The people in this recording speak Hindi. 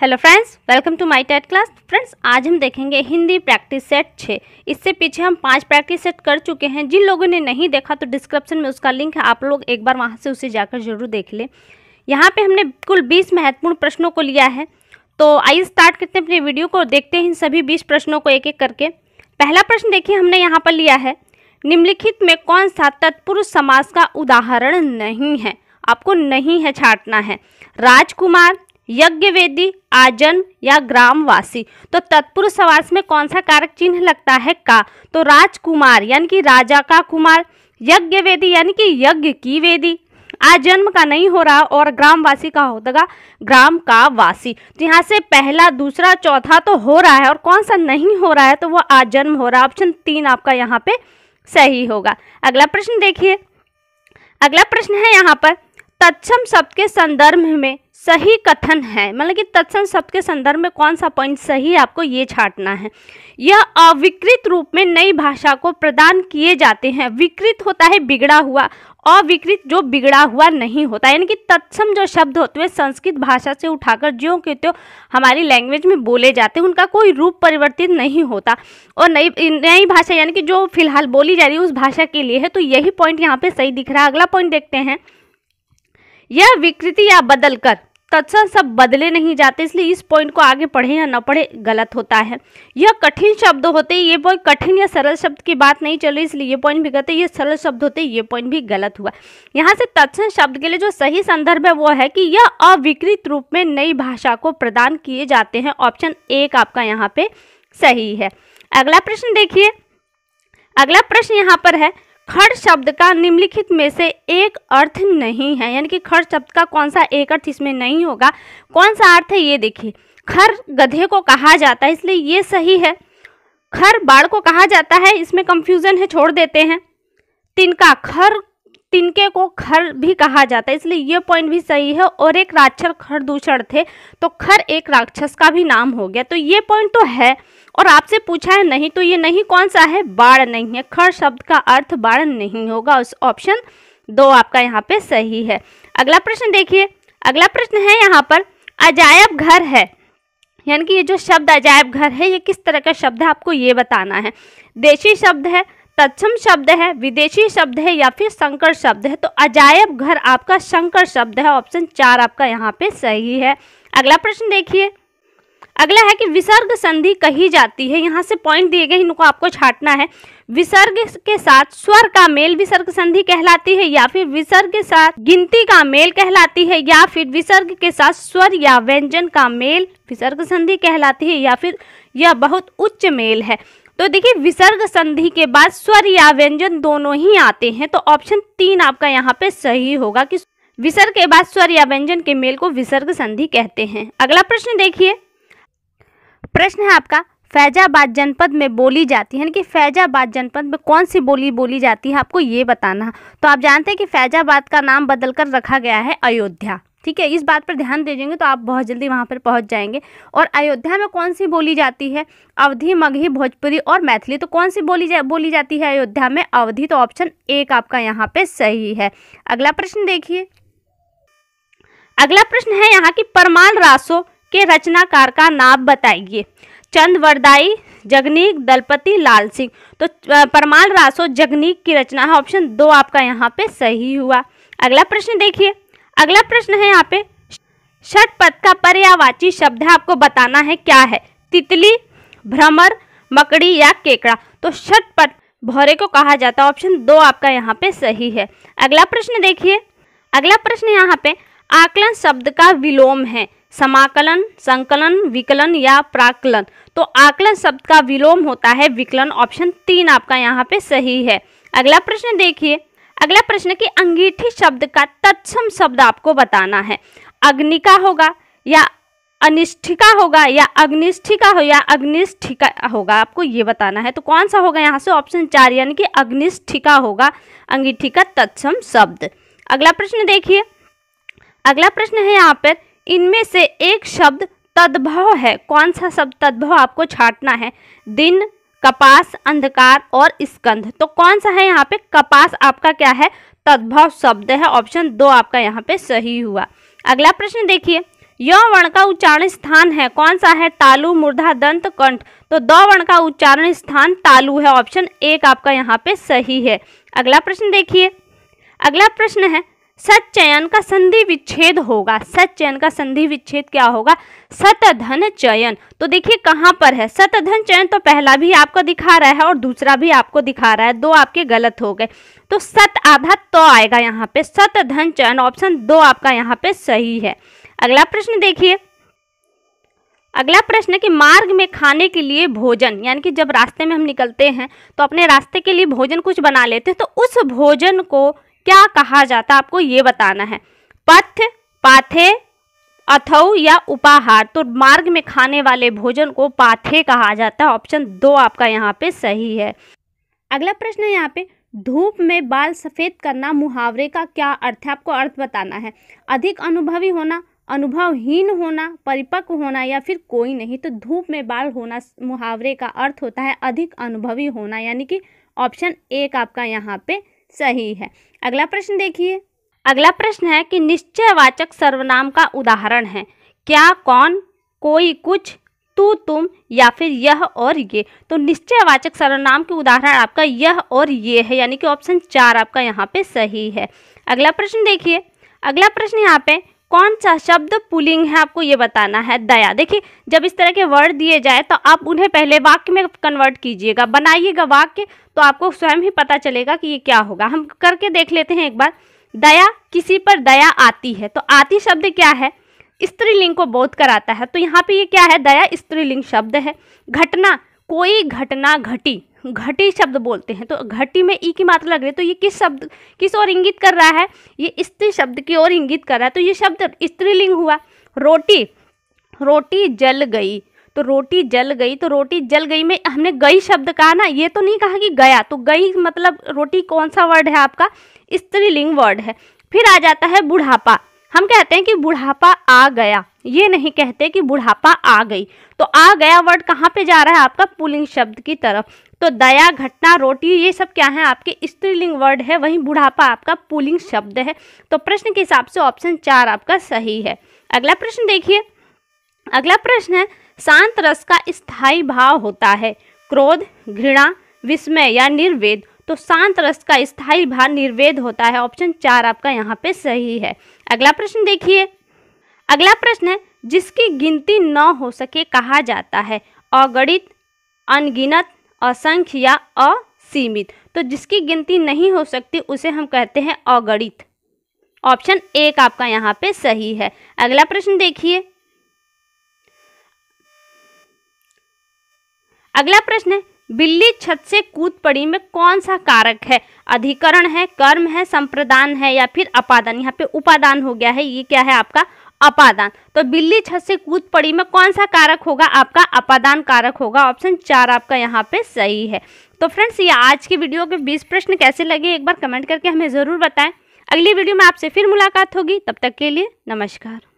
hello friends welcome to my TET class friends आज हम देखेंगे हिंदी प्रैक्टिस सेट छः इससे पीछे हम पांच प्रैक्टिस सेट कर चुके हैं जिन लोगों ने नहीं देखा तो डिस्क्रिप्शन में उसका लिंक है आप लोग एक बार वहां से उसे जाकर जरूर देख लें यहाँ पे हमने कुल बीस महत्वपूर्ण प्रश्नों को लिया है तो आइए स्टार्ट करते हैं अपने वीडियो को देखते हैं इन सभी बीस प्रश्नों को एक एक करके पहला प्रश्न देखिए हमने यहाँ पर लिया है निम्नलिखित में कौन सा तत्पुरुष समाज का उदाहरण नहीं है आपको नहीं है छाटना है राजकुमार यज्ञवेदी आजन या ग्रामवासी तो तत्पुरुष समास में कौन सा कारक चिन्ह लगता है का तो राजकुमार यानी कि राजा का कुमार यज्ञ वेदी यानी कि यज्ञ की वेदी आज जन्म का नहीं हो रहा और ग्रामवासी का होगा ग्राम का वासी तो यहाँ से पहला दूसरा चौथा तो हो रहा है और कौन सा नहीं हो रहा है तो वो आज जन्म हो रहा है ऑप्शन तीन आपका यहाँ पे सही होगा अगला प्रश्न देखिए अगला प्रश्न है यहाँ पर तत्सम शब्द के संदर्भ में सही कथन है मतलब कि तत्सम शब्द के संदर्भ में कौन सा पॉइंट सही है आपको ये छाटना है यह अविकृत रूप में नई भाषा को प्रदान किए जाते हैं विकृत होता है बिगड़ा हुआ अविकृत जो बिगड़ा हुआ नहीं होता यानी कि तत्सम जो शब्द होते हैं संस्कृत भाषा से उठाकर जो के तो हमारी लैंग्वेज में बोले जाते हैं उनका कोई रूप परिवर्तित नहीं होता और नई नई भाषा यानी कि जो फिलहाल बोली जा रही है उस भाषा के लिए है तो यही पॉइंट यहाँ पर सही दिख रहा है अगला पॉइंट देखते हैं यह विकृति या बदल कर तत्सम सब बदले नहीं जाते इसलिए इस पॉइंट को आगे पढ़े या न पढ़े गलत होता है यह कठिन शब्द होते ये पॉइंट कठिन या सरल शब्द की बात नहीं चल रही इसलिए ये पॉइंट भी गलत है ये सरल शब्द होते ये पॉइंट भी गलत हुआ यहाँ से तत्सन शब्द के लिए जो सही संदर्भ है वो है कि यह अविकृत रूप में नई भाषा को प्रदान किए जाते हैं ऑप्शन एक आपका यहाँ पे सही है अगला प्रश्न देखिए अगला प्रश्न यहाँ पर है खड़ शब्द का निम्नलिखित में से एक अर्थ नहीं है यानी कि खड़ शब्द का कौन सा एक अर्थ इसमें नहीं होगा कौन सा अर्थ है ये देखिए खर गधे को कहा जाता है इसलिए ये सही है खर बाढ़ को कहा जाता है इसमें कंफ्यूजन है छोड़ देते हैं तिनका खर तिनके को खर भी कहा जाता है इसलिए ये पॉइंट भी सही है और एक राक्षर खर दूषण थे तो खर एक राक्षस का भी नाम हो गया तो ये पॉइंट तो है और आपसे पूछा है नहीं तो ये नहीं कौन सा है बाढ़ नहीं है खर शब्द का अर्थ बाढ़ नहीं होगा उस ऑप्शन दो आपका यहाँ पे सही है अगला प्रश्न देखिए अगला प्रश्न है यहाँ पर अजायब घर है यानी कि ये जो शब्द अजायब घर है ये किस तरह का शब्द है आपको ये बताना है देशी शब्द है तत्सम शब्द है विदेशी शब्द है या फिर संकर शब्द है तो अजायब घर आपका शंकर शब्द है ऑप्शन चार आपका यहाँ पे सही है अगला प्रश्न देखिए अगला है कि विसर्ग संधि कही जाती है यहाँ से पॉइंट दिए गए इनको आपको छाटना है विसर्ग के साथ स्वर का मेल विसर्ग संधि कहलाती है या फिर विसर्ग के साथ गिनती का मेल कहलाती है या फिर विसर्ग के साथ स्वर या व्यंजन का मेल विसर्ग संधि कहलाती है या फिर यह बहुत उच्च मेल है तो देखिए विसर्ग संधि के बाद स्वर या व्यंजन दोनों ही आते हैं तो ऑप्शन तीन आपका यहाँ पे सही होगा कि विसर्ग के बाद स्वर या व्यंजन के मेल को विसर्ग संधि कहते हैं अगला प्रश्न देखिए प्रश्न है आपका फैजाबाद जनपद में बोली जाती है कि फैजाबाद जनपद में कौन सी बोली बोली जाती है आपको ये बताना तो आप जानते हैं कि फैजाबाद का नाम बदलकर रखा गया है अयोध्या ठीक है इस बात पर ध्यान दीजिएंगे तो आप बहुत जल्दी वहाँ पर पहुँच जाएंगे और अयोध्या में कौन सी बोली जाती है अवधि मगही भोजपुरी और मैथिली तो कौन सी बोली जा, बोली जाती है अयोध्या में अवधि तो ऑप्शन एक आपका यहाँ पे सही है अगला प्रश्न देखिए अगला प्रश्न है यहाँ की परमाल रासो के रचनाकार का नाम बताइए चंद वरदाई जगनीक दलपति लाल सिंह तो परमाल रासो जगनीक की रचना है ऑप्शन दो आपका यहाँ पे सही हुआ अगला प्रश्न देखिए अगला प्रश्न है यहाँ पे षटपथ का पर्यावाची शब्द है आपको बताना है क्या है तितली भ्रमर मकड़ी या केकड़ा तो षटपथ भौरे को कहा जाता है ऑप्शन दो आपका यहाँ पे सही है अगला प्रश्न देखिए अगला प्रश्न यहाँ पे आकलन शब्द का विलोम है समाकलन संकलन विकलन या प्राकलन तो आकलन शब्द का विलोम होता है विकलन ऑप्शन तीन आपका यहाँ पे सही है अगला प्रश्न देखिए अगला प्रश्न कि अंगीठी शब्द का तत्सम शब्द आपको बताना है अग्निका होगा या अनिष्ठिका होगा या अग्निष्ठिका हो या अग्निष्ठिका होगा आपको ये बताना है तो कौन सा होगा यहाँ से ऑप्शन चार यानी कि अग्निष्ठिका होगा अंगीठी का तत्सम शब्द अगला प्रश्न देखिए अगला प्रश्न है यहाँ पर इनमें से एक शब्द तद्भव है कौन सा शब्द तद्भव आपको छाटना है दिन कपास अंधकार और स्कंध तो कौन सा है यहाँ पे कपास आपका क्या है तद्भव शब्द है ऑप्शन दो आपका यहाँ पे सही हुआ अगला प्रश्न देखिए य वर्ण का उच्चारण स्थान है कौन सा है तालु मूर्धा दंत कंठ तो द वर्ण का उच्चारण स्थान तालु है ऑप्शन एक आपका यहाँ पे सही है अगला प्रश्न देखिए अगला प्रश्न है सत चयन का संधि विच्छेद होगा सत चयन का संधि विच्छेद क्या होगा सतधन चयन तो देखिए कहाँ पर है सत धन चयन तो पहला भी आपको दिखा रहा है और दूसरा भी आपको दिखा रहा है दो आपके गलत हो गए तो सत आधा तो आएगा यहाँ पे सत धन चयन ऑप्शन दो आपका यहाँ पे सही है अगला प्रश्न देखिए अगला प्रश्न कि मार्ग में खाने के लिए भोजन यानी कि जब रास्ते में हम निकलते हैं तो अपने रास्ते के लिए भोजन कुछ बना लेते हैं तो उस भोजन को क्या कहा जाता है आपको ये बताना है पथ पाथे अथौ या उपाहार तो मार्ग में खाने वाले भोजन को पाथे कहा जाता है ऑप्शन दो आपका यहाँ पे सही है अगला प्रश्न है यहाँ पे धूप में बाल सफ़ेद करना मुहावरे का क्या अर्थ है आपको अर्थ बताना है अधिक अनुभवी होना अनुभवहीन होना परिपक्व होना या फिर कोई नहीं तो धूप में बाल होना मुहावरे का अर्थ होता है अधिक अनुभवी होना यानी कि ऑप्शन एक आपका यहाँ पे सही है अगला प्रश्न देखिए अगला प्रश्न है कि निश्चयवाचक सर्वनाम का उदाहरण है क्या कौन कोई कुछ तू तुम या फिर यह और ये तो निश्चयवाचक सर्वनाम के उदाहरण आपका यह और ये है यानी कि ऑप्शन चार आपका यहाँ पे सही है अगला प्रश्न देखिए अगला प्रश्न यहाँ पे कौन सा शब्द पुलिंग है आपको ये बताना है दया देखिए जब इस तरह के वर्ड दिए जाए तो आप उन्हें पहले वाक्य में कन्वर्ट कीजिएगा बनाइएगा वाक्य तो आपको स्वयं ही पता चलेगा कि ये क्या होगा हम करके देख लेते हैं एक बार दया किसी पर दया आती है तो आती शब्द क्या है स्त्रीलिंग को बोध कराता है तो यहाँ पे ये क्या है दया स्त्रीलिंग शब्द है घटना कोई घटना घटी घटी शब्द बोलते हैं तो घटी में ई की मात्रा लग रही है तो ये किस शब्द किस ओर इंगित कर रहा है ये स्त्री शब्द की ओर इंगित कर रहा है तो ये शब्द स्त्रीलिंग हुआ रोटी रोटी जल गई तो रोटी जल गई तो रोटी जल गई में हमने गई शब्द कहा ना ये तो नहीं कहा कि गया तो गई मतलब रोटी कौन सा वर्ड है आपका स्त्रीलिंग वर्ड है फिर आ जाता है बुढ़ापा हम कहते हैं कि बुढ़ापा आ गया ये नहीं कहते कि बुढ़ापा आ गई तो आ गया वर्ड कहाँ पे जा रहा है आपका पुलिंग शब्द की तरफ तो दया घटना रोटी ये सब क्या है आपके स्त्रीलिंग वर्ड है वहीं बुढ़ापा आपका पुलिंग शब्द है तो प्रश्न के हिसाब से ऑप्शन चार आपका सही है अगला प्रश्न देखिए अगला प्रश्न है शांत रस का स्थायी भाव होता है क्रोध घृणा विस्मय या निर्वेद तो शांत रस का स्थायी भाव निर्वेद होता है ऑप्शन चार आपका यहाँ पे सही है अगला प्रश्न देखिए अगला प्रश्न है जिसकी गिनती न हो सके कहा जाता है अगणित अनगिनत असंख्य या असीमित तो जिसकी गिनती नहीं हो सकती उसे हम कहते हैं अगणित ऑप्शन एक आपका यहाँ पे सही है अगला प्रश्न देखिए अगला प्रश्न है बिल्ली छत से कूद पड़ी में कौन सा कारक है अधिकरण है कर्म है संप्रदान है या फिर अपादान यहाँ पे उपादान हो गया है ये क्या है आपका अपादान तो बिल्ली छत से कूद पड़ी में कौन सा कारक होगा आपका अपादान कारक होगा ऑप्शन चार आपका यहाँ पे सही है तो फ्रेंड्स ये आज की वीडियो के बीस प्रश्न कैसे लगे एक बार कमेंट करके हमें ज़रूर बताएं अगली वीडियो में आपसे फिर मुलाकात होगी तब तक के लिए नमस्कार